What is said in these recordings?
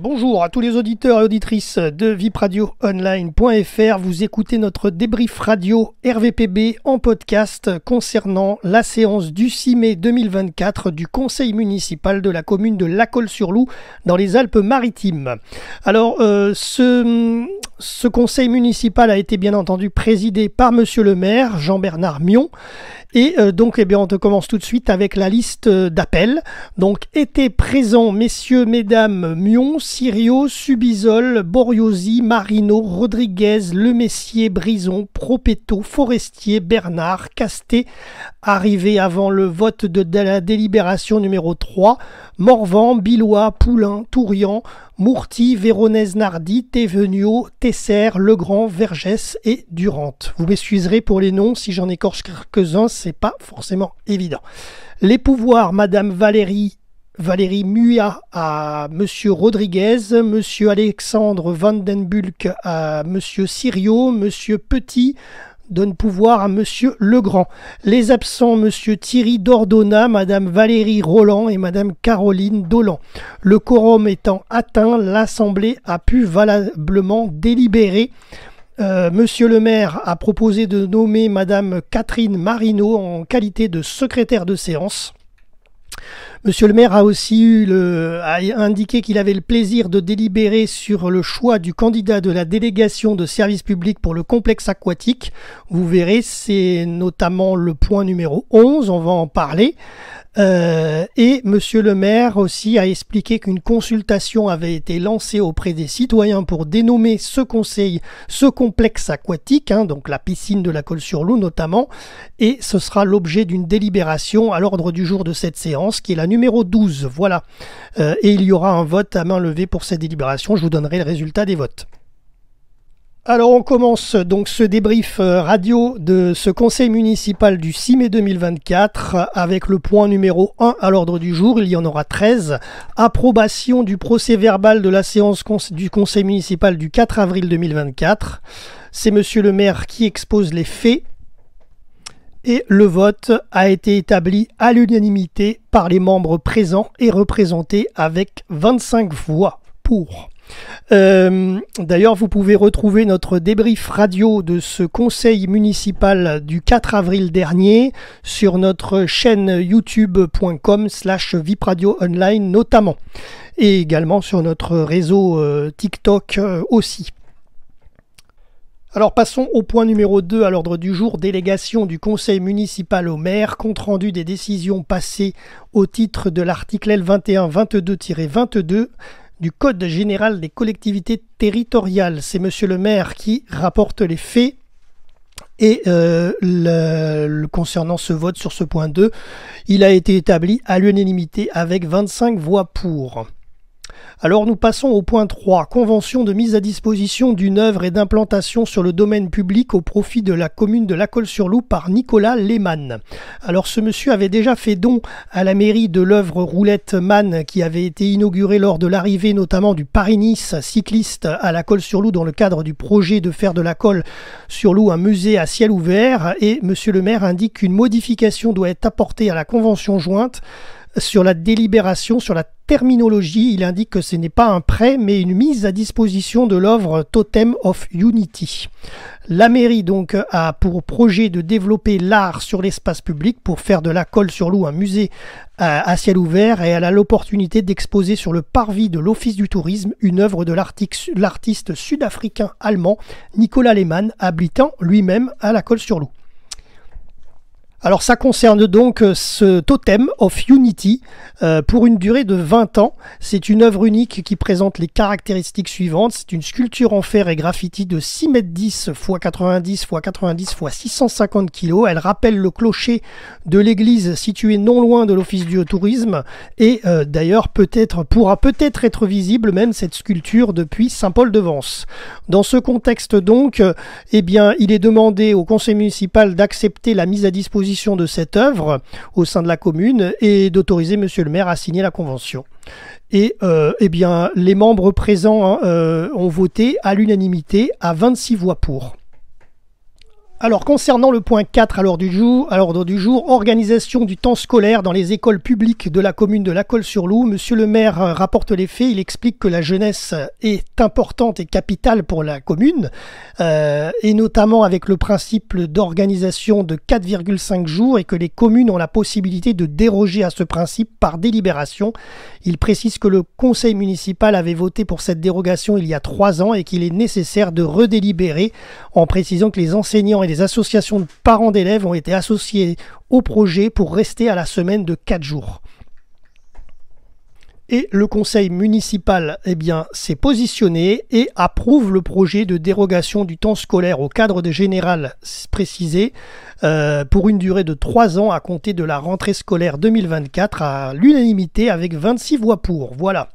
Bonjour à tous les auditeurs et auditrices de vipradioonline.fr. Vous écoutez notre débrief radio RVPB en podcast concernant la séance du 6 mai 2024 du Conseil municipal de la commune de Lacolle-sur-Loup dans les Alpes-Maritimes. Alors, euh, ce, ce conseil municipal a été bien entendu présidé par monsieur le maire, Jean-Bernard Mion. Et euh, donc, eh bien, on te commence tout de suite avec la liste euh, d'appels. Donc, étaient présents messieurs, mesdames Mion, Sirio, Subisol, Boriosi, Marino, Rodriguez, Lemessier, Brison, Propeto, Forestier, Bernard, Casté, arrivé avant le vote de, la délibération numéro 3, Morvan, Billois, Poulain, Tourian, Mourti, Véronèse Nardi, Tevenio, Té le Legrand, Vergès et Durante. Vous m'excuserez pour les noms, si j'en écorche quelques-uns, c'est pas forcément évident. Les pouvoirs, Madame Valérie Valérie Muya à Monsieur Rodriguez, Monsieur Alexandre Vandenbulk à Monsieur Sirio, Monsieur Petit, donne pouvoir à Monsieur Legrand. Les absents, Monsieur Thierry Dordona, Madame Valérie Roland et Madame Caroline Dolan. Le quorum étant atteint, l'Assemblée a pu valablement délibérer. M. Euh, Monsieur le maire a proposé de nommer Madame Catherine Marino en qualité de secrétaire de séance. Monsieur le maire a aussi eu le, indiqué qu'il avait le plaisir de délibérer sur le choix du candidat de la délégation de service public pour le complexe aquatique. Vous verrez, c'est notamment le point numéro 11, on va en parler. Euh, et Monsieur le maire aussi a expliqué qu'une consultation avait été lancée auprès des citoyens pour dénommer ce conseil, ce complexe aquatique, hein, donc la piscine de la Colle-sur-Loup notamment, et ce sera l'objet d'une délibération à l'ordre du jour de cette séance, qui est la numéro 12. Voilà. Euh, et il y aura un vote à main levée pour cette délibération. Je vous donnerai le résultat des votes. Alors on commence donc ce débrief euh, radio de ce conseil municipal du 6 mai 2024 avec le point numéro 1 à l'ordre du jour, il y en aura 13, approbation du procès verbal de la séance du conseil municipal du 4 avril 2024. C'est monsieur le maire qui expose les faits et le vote a été établi à l'unanimité par les membres présents et représentés avec 25 voix pour. Euh, d'ailleurs, vous pouvez retrouver notre débrief radio de ce conseil municipal du 4 avril dernier sur notre chaîne youtube.com slash vipradio online notamment et également sur notre réseau euh, TikTok euh, aussi. Alors passons au point numéro 2 à l'ordre du jour, délégation du conseil municipal au maire, compte rendu des décisions passées au titre de l'article L21-22-22 du Code général des collectivités territoriales. C'est monsieur le maire qui rapporte les faits. Et euh, concernant ce vote sur ce point 2, il a été établi à l'unanimité avec 25 voix pour. Alors nous passons au point 3, convention de mise à disposition d'une œuvre et d'implantation sur le domaine public au profit de la commune de Lacolle-sur-Loup par Nicolas Lehmann. Alors ce monsieur avait déjà fait don à la mairie de l'œuvre Roulette Mann qui avait été inaugurée lors de l'arrivée notamment du Paris-Nice cycliste à Lacolle-sur-Loup dans le cadre du projet de faire de colle sur loup un musée à ciel ouvert et monsieur le maire indique qu'une modification doit être apportée à la convention jointe sur la délibération, sur la terminologie. Il indique que ce n'est pas un prêt, mais une mise à disposition de l'œuvre Totem of Unity. La mairie donc a pour projet de développer l'art sur l'espace public pour faire de la colle sur loup un musée euh, à ciel ouvert et elle a l'opportunité d'exposer sur le parvis de l'Office du tourisme une œuvre de l'artiste sud-africain allemand Nicolas Lehmann, habitant lui-même à la colle sur loup. Alors ça concerne donc euh, ce Totem of Unity euh, pour une durée de 20 ans. C'est une œuvre unique qui présente les caractéristiques suivantes. C'est une sculpture en fer et graffiti de 6 m 10 x 90 x 90 x 650 kg. Elle rappelle le clocher de l'église située non loin de l'office du tourisme et euh, d'ailleurs peut-être pourra peut-être être visible même cette sculpture depuis Saint-Paul-de-Vence. Dans ce contexte donc, eh bien, il est demandé au conseil municipal d'accepter la mise à disposition de cette œuvre au sein de la commune et d'autoriser Monsieur le maire à signer la convention. Et euh, eh bien, les membres présents hein, euh, ont voté à l'unanimité à 26 voix pour. Alors concernant le point 4 à l'ordre du jour, à l'ordre du jour, organisation du temps scolaire dans les écoles publiques de la commune de La Colle-sur-Loup, monsieur le maire euh, rapporte les faits, il explique que la jeunesse est importante et capitale pour la commune euh, et notamment avec le principe d'organisation de 4,5 jours et que les communes ont la possibilité de déroger à ce principe par délibération. Il précise que le conseil municipal avait voté pour cette dérogation il y a 3 ans et qu'il est nécessaire de redélibérer en précisant que les enseignants associations de parents d'élèves ont été associées au projet pour rester à la semaine de 4 jours et le conseil municipal eh bien, s'est positionné et approuve le projet de dérogation du temps scolaire au cadre de général précisé euh, pour une durée de 3 ans à compter de la rentrée scolaire 2024 à l'unanimité avec 26 voix pour. Voilà.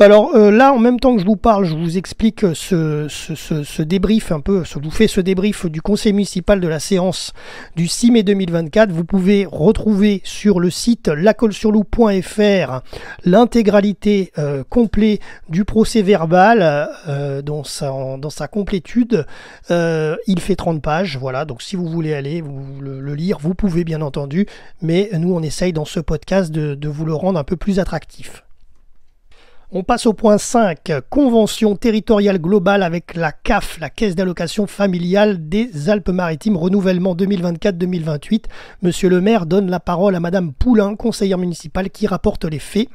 Alors euh, là, en même temps que je vous parle, je vous explique ce, débrief un peu, je vous fais ce débrief du conseil municipal de la séance du 6 mai 2024. Vous pouvez retrouver sur le site lacolesurloup.fr l'intégration Qualité euh, complet du procès verbal euh, dans, sa, complétude. Euh, il fait 30 pages, voilà, donc si vous voulez aller vous, le, lire, vous pouvez bien entendu, mais nous on essaye dans ce podcast de, de vous le rendre un peu plus attractif. On passe au point 5, convention territoriale globale avec la CAF, la Caisse d'allocation familiale des Alpes-Maritimes, renouvellement 2024-2028. Monsieur le maire donne la parole à Madame Poulain, conseillère municipale, qui rapporte les faits.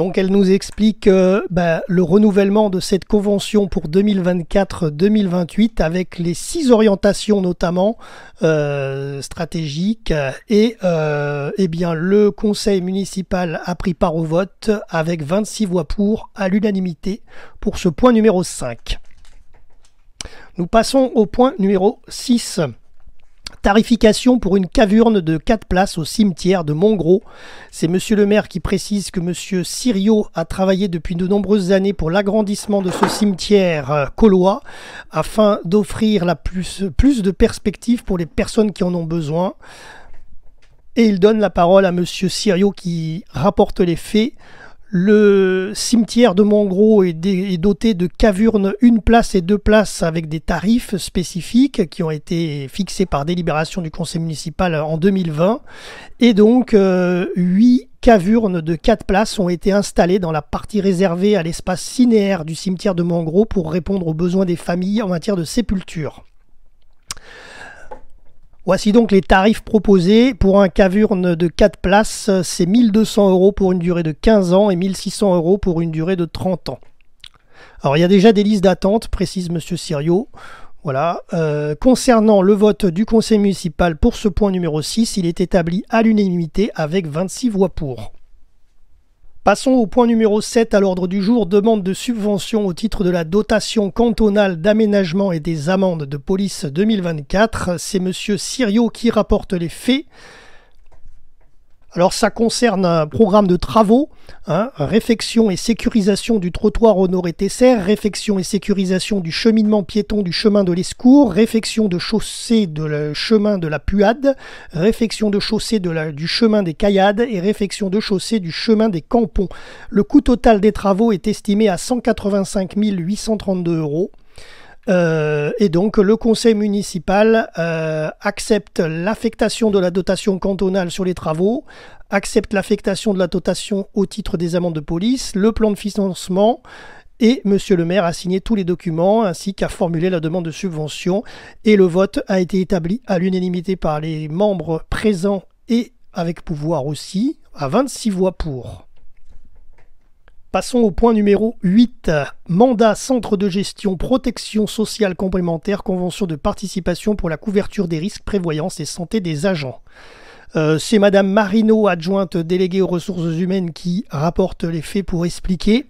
Donc elle nous explique euh, bah, le renouvellement de cette convention pour 2024-2028 avec les six orientations notamment euh, stratégiques et euh, eh bien le conseil municipal a pris part au vote avec 26 voix pour à l'unanimité pour ce point numéro 5. Nous passons au point numéro 6. Tarification pour une caverne de 4 places au cimetière de Montgros. C'est monsieur le maire qui précise que monsieur Sirio a travaillé depuis de nombreuses années pour l'agrandissement de ce cimetière euh, colois afin d'offrir la plus, de perspectives pour les personnes qui en ont besoin. Et il donne la parole à monsieur Sirio qui rapporte les faits. Le cimetière de Mongros est, doté de cavernes une place et deux places avec des tarifs spécifiques qui ont été fixés par délibération du conseil municipal en 2020. Et donc, euh, huit cavurnes de quatre places ont été installées dans la partie réservée à l'espace cinéaire du cimetière de Mangro pour répondre aux besoins des familles en matière de sépulture. Voici donc les tarifs proposés. Pour un caverne de 4 places, c'est 1200 euros pour une durée de 15 ans et 1600 euros pour une durée de 30 ans. Alors il y a déjà des listes d'attente, précise M. Sirio. Voilà. Euh, concernant le vote du conseil municipal pour ce point numéro 6, il est établi à l'unanimité avec 26 voix pour. Passons au point numéro 7 à l'ordre du jour, demande de subvention au titre de la dotation cantonale d'aménagement et des amendes de police 2024. C'est monsieur Sirio qui rapporte les faits. Alors ça concerne un programme de travaux, hein, réfection et sécurisation du trottoir au nord et Tesser, réfection et sécurisation du cheminement piéton du chemin de l'Escour, réfection de chaussée de chemin de la Puade, réfection de chaussée du chemin des Caillades et réfection de chaussée du chemin des Campons. Le coût total des travaux est estimé à 185 832 euros. Euh, et donc le conseil municipal euh, accepte l'affectation de la dotation cantonale sur les travaux, accepte l'affectation de la dotation au titre des amendes de police, le plan de financement et Monsieur le maire a signé tous les documents ainsi qu'à formuler la demande de subvention et le vote a été établi à l'unanimité par les membres présents et avec pouvoir aussi à 26 voix pour. Passons au point numéro 8. Mandat centre de gestion, protection sociale complémentaire, convention de participation pour la couverture des risques, prévoyance et santé des agents. Euh, c'est Madame Marino, adjointe déléguée aux ressources humaines, qui rapporte les faits pour expliquer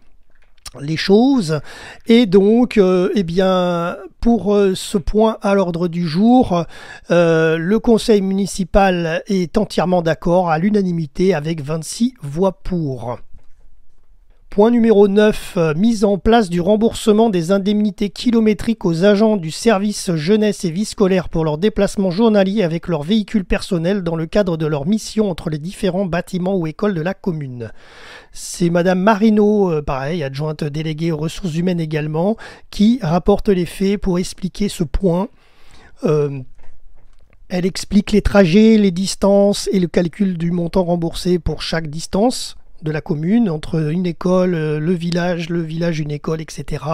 les choses. Et donc, euh, eh bien, pour euh, ce point à l'ordre du jour, le conseil municipal est entièrement d'accord à l'unanimité avec 26 voix pour. Point numéro 9, euh, mise en place du remboursement des indemnités kilométriques aux agents du service jeunesse et vie scolaire pour leurs déplacements journaliers avec leur véhicule personnel dans le cadre de leur mission entre les différents bâtiments ou écoles de la commune. C'est Madame Marino, euh, pareil, adjointe déléguée aux ressources humaines également, qui rapporte les faits pour expliquer ce point. Euh, elle explique les trajets, les distances et le calcul du montant remboursé pour chaque distance de la commune, entre une école, euh, le village, le village, une école, etc.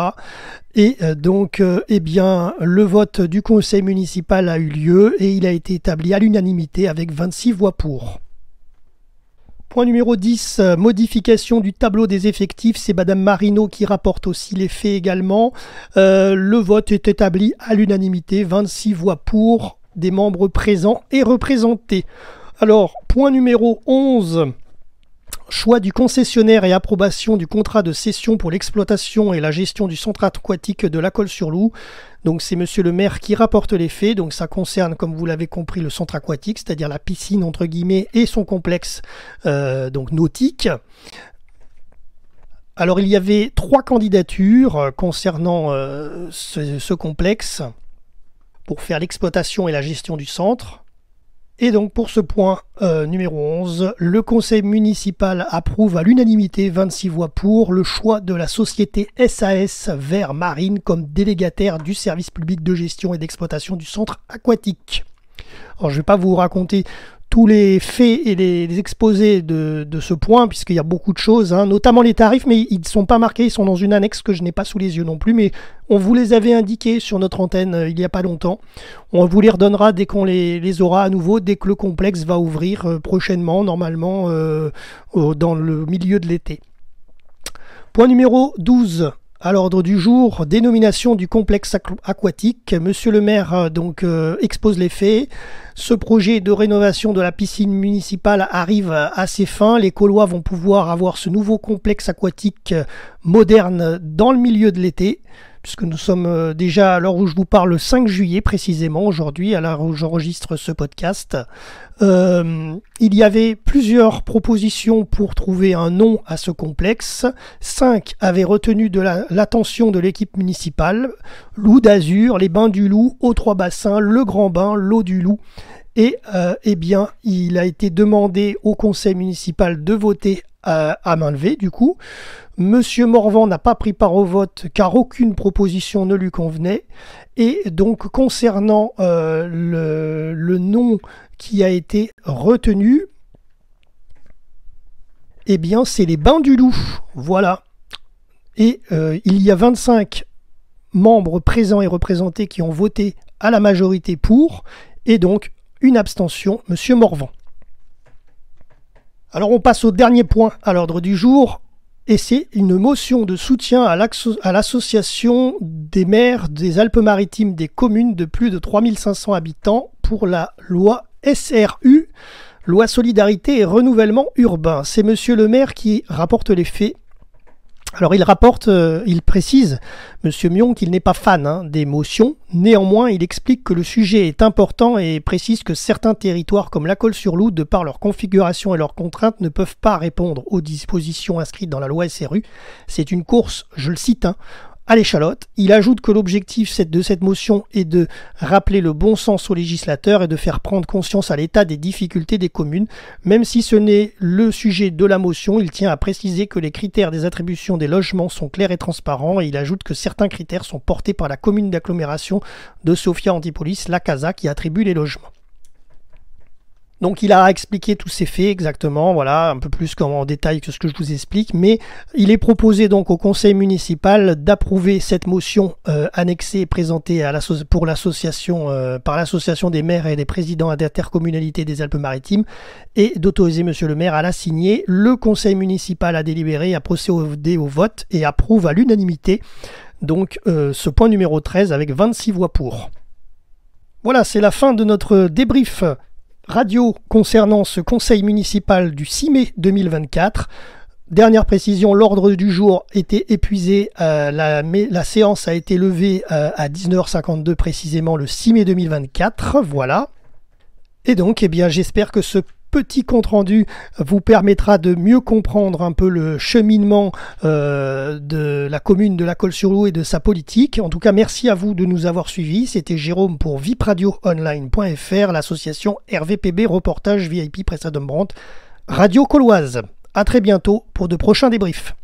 Et euh, donc, euh, eh bien, le vote du conseil municipal a eu lieu et il a été établi à l'unanimité avec 26 voix pour. Point numéro 10, modification du tableau des effectifs. C'est Madame Marino qui rapporte aussi les faits également. le vote est établi à l'unanimité, 26 voix pour, des membres présents et représentés. Alors, point numéro 11 choix du concessionnaire et approbation du contrat de cession pour l'exploitation et la gestion du centre aquatique de la Colle-sur-Loup. Donc c'est monsieur le maire qui rapporte les faits, donc ça concerne comme vous l'avez compris le centre aquatique, c'est-à-dire la piscine entre guillemets et son complexe euh, donc nautique. Alors il y avait trois candidatures euh, concernant euh, ce complexe pour faire l'exploitation et la gestion du centre. Et donc pour ce point euh, numéro 11, le conseil municipal approuve à l'unanimité 26 voix pour le choix de la société SAS Vert Marine comme délégataire du service public de gestion et d'exploitation du centre aquatique. Alors je ne vais pas vous raconter tous les faits et les, exposés de, ce point, puisqu'il y a beaucoup de choses, hein, notamment les tarifs, mais ils ne sont pas marqués, ils sont dans une annexe que je n'ai pas sous les yeux non plus, mais on vous les avait indiqués sur notre antenne euh, il n'y a pas longtemps. On vous les redonnera dès qu'on les, aura à nouveau, dès que le complexe va ouvrir euh, prochainement, normalement euh, dans le milieu de l'été. Point numéro 12. À l'ordre du jour, dénomination du complexe aquatique. Monsieur le maire euh, donc euh, expose les faits. Ce projet de rénovation de la piscine municipale arrive à ses fins. Les collois vont pouvoir avoir ce nouveau complexe aquatique euh, moderne dans le milieu de l'été puisque nous sommes euh, déjà à l'heure où je vous parle, le 5 juillet précisément, aujourd'hui, à l'heure où j'enregistre ce podcast. Euh, il y avait plusieurs propositions pour trouver un nom à ce complexe. Cinq avaient retenu de l'attention de l'équipe municipale. Loup d'Azur, les Bains du Loup, aux Trois Bassins, le Grand Bain, l'eau du Loup. Et euh, eh bien, il a été demandé au conseil municipal de voter à, main levée du coup. Monsieur Morvan n'a pas pris part au vote car aucune proposition ne lui convenait. Et donc concernant euh, le, nom qui a été retenu, eh bien c'est les Bains du Loup. Voilà. Et euh, il y a 25 membres présents et représentés qui ont voté à la majorité pour, et donc une abstention, Monsieur Morvan. Alors on passe au dernier point à l'ordre du jour, et c'est une motion de soutien à l'association des maires des Alpes-Maritimes des communes de plus de 3500 habitants pour la loi SRU, loi solidarité et renouvellement urbain. C'est monsieur le maire qui rapporte les faits alors il rapporte, euh, il précise, Monsieur Mion, qu'il n'est pas fan hein, des motions. Néanmoins, il explique que le sujet est important et précise que certains territoires comme la Colle-sur-Loup, de par leur configuration et leurs contraintes, ne peuvent pas répondre aux dispositions inscrites dans la loi SRU. C'est une course, je le cite, hein, à l'échalote. Il ajoute que l'objectif de cette motion est de rappeler le bon sens aux législateurs et de faire prendre conscience à l'État des difficultés des communes. Même si ce n'est le sujet de la motion, il tient à préciser que les critères des attributions des logements sont clairs et transparents et il ajoute que certains critères sont portés par la commune d'agglomération de Sofia Antipolis, la Casa, qui attribue les logements. Donc il a expliqué tous ces faits exactement, voilà, un peu plus en détail que ce que je vous explique, mais il est proposé donc au conseil municipal d'approuver cette motion euh, annexée et présentée pour l'association euh, par l'association des maires et des présidents d'intercommunalité des Alpes-Maritimes et d'autoriser monsieur le maire à la signer. Le conseil municipal a délibéré, a procédé au vote et approuve à l'unanimité donc euh, ce point numéro 13 avec 26 voix pour. Voilà, c'est la fin de notre débrief radio concernant ce conseil municipal du 6 mai 2024. Dernière précision, l'ordre du jour était épuisé, euh, la, séance a été levée euh, à 19h52 précisément le 6 mai 2024, voilà. Et donc, eh bien, j'espère que ce petit compte-rendu vous permettra de mieux comprendre un peu le cheminement euh, de la commune de la Colle-sur-Loup et de sa politique. En tout cas, merci à vous de nous avoir suivis. C'était Jérôme pour vipradioonline.fr, l'association RVPB Reportage VIP Presse Brandt, Radio Colloise. À très bientôt pour de prochains débriefs.